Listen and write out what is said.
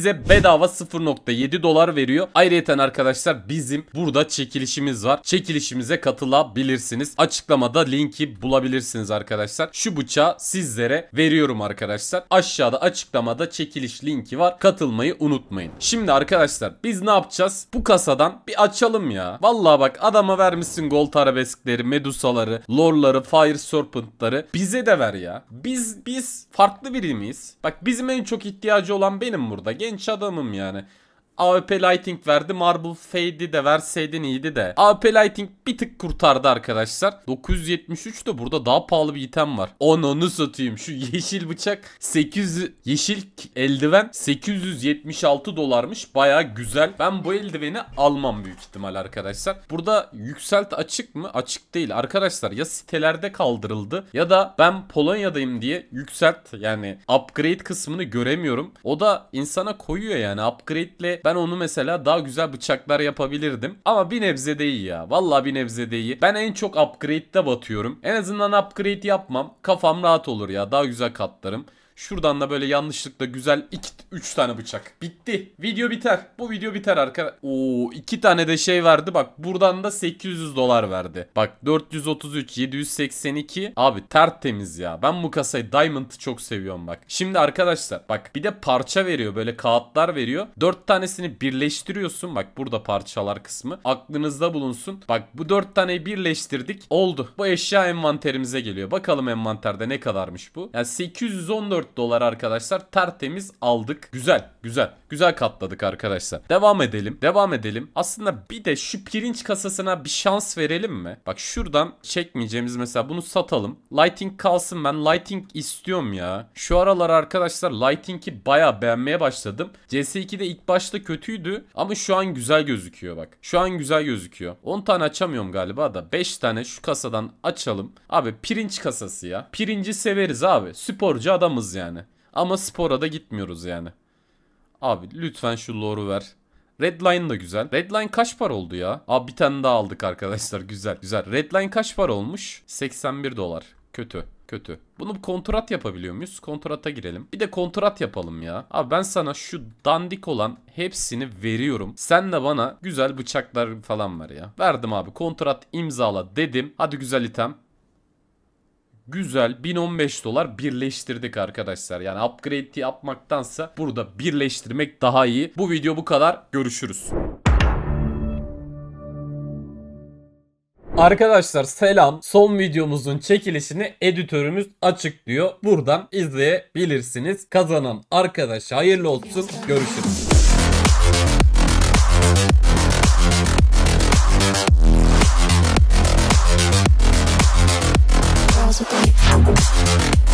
Size bedava 0.7 dolar veriyor. Ayrıca arkadaşlar bizim burada çekilişimiz var. Çekilişimize katılabilirsiniz. Açıklamada linki bulabilirsiniz arkadaşlar. Şu bıçağı sizlere veriyorum arkadaşlar. Aşağıda açıklamada çekiliş linki var. Katılmayı unutmayın. Şimdi arkadaşlar biz ne yapacağız? Bu kasadan bir açalım ya. Vallahi bak adama vermişsin gold arabeskleri, medusaları, lorları, fire serpentları. Bize de ver ya. Biz biz farklı biri miyiz? Bak bizim en çok ihtiyacı olan benim burada. Genç genç adamım yani. AWP Lighting verdi. Marble Fade'i de verseydin iyiydi de. AWP Lighting bir tık kurtardı arkadaşlar. 973 de burada daha pahalı bir item var. Onu onu satayım. Şu yeşil bıçak 800 yeşil eldiven 876 dolarmış. Baya güzel. Ben bu eldiveni almam büyük ihtimal arkadaşlar. Burada yükselt açık mı? Açık değil. Arkadaşlar ya sitelerde kaldırıldı ya da ben Polonya'dayım diye yükselt yani upgrade kısmını göremiyorum. O da insana koyuyor yani upgrade ile ben ben onu mesela daha güzel bıçaklar yapabilirdim. Ama bir nebze de iyi ya. Valla bir nebze de iyi. Ben en çok upgrade'de batıyorum. En azından upgrade yapmam. Kafam rahat olur ya. Daha güzel katlarım. Şuradan da böyle yanlışlıkla güzel 2-3 tane bıçak. Bitti. Video biter. Bu video biter arkadaşlar. Oo 2 tane de şey verdi. Bak buradan da 800 dolar verdi. Bak 433 782. Abi tertemiz ya. Ben bu kasayı Diamond'ı çok seviyorum bak. Şimdi arkadaşlar bak bir de parça veriyor. Böyle kağıtlar veriyor. 4 tanesini birleştiriyorsun. Bak burada parçalar kısmı. Aklınızda bulunsun. Bak bu 4 taneyi birleştirdik. Oldu. Bu eşya envanterimize geliyor. Bakalım envanterde ne kadarmış bu. Yani 814 4 dolar arkadaşlar tertemiz aldık. Güzel güzel güzel katladık arkadaşlar. Devam edelim devam edelim. Aslında bir de şu pirinç kasasına bir şans verelim mi? Bak şuradan çekmeyeceğimiz mesela bunu satalım. Lighting kalsın ben lighting istiyorum ya. Şu aralar arkadaşlar lighting'i baya beğenmeye başladım. CS2'de ilk başta kötüydü ama şu an güzel gözüküyor bak. Şu an güzel gözüküyor. 10 tane açamıyorum galiba da 5 tane şu kasadan açalım. Abi pirinç kasası ya. Pirinci severiz abi. Sporcu adamız rahatız yani. Ama spora da gitmiyoruz yani. Abi lütfen şu lore'u ver. Redline da güzel. Redline kaç para oldu ya? Abi bir tane daha aldık arkadaşlar. Güzel güzel. Redline kaç para olmuş? 81 dolar. Kötü. Kötü. Bunu kontrat yapabiliyor muyuz? Kontrata girelim. Bir de kontrat yapalım ya. Abi ben sana şu dandik olan hepsini veriyorum. Sen de bana güzel bıçaklar falan var ya. Verdim abi. Kontrat imzala dedim. Hadi güzel item. Güzel 1015 dolar birleştirdik arkadaşlar. Yani upgrade yapmaktansa burada birleştirmek daha iyi. Bu video bu kadar. Görüşürüz. Arkadaşlar selam. Son videomuzun çekilişini editörümüz açıklıyor. Buradan izleyebilirsiniz. Kazanan arkadaş hayırlı olsun. Görüşürüz. music.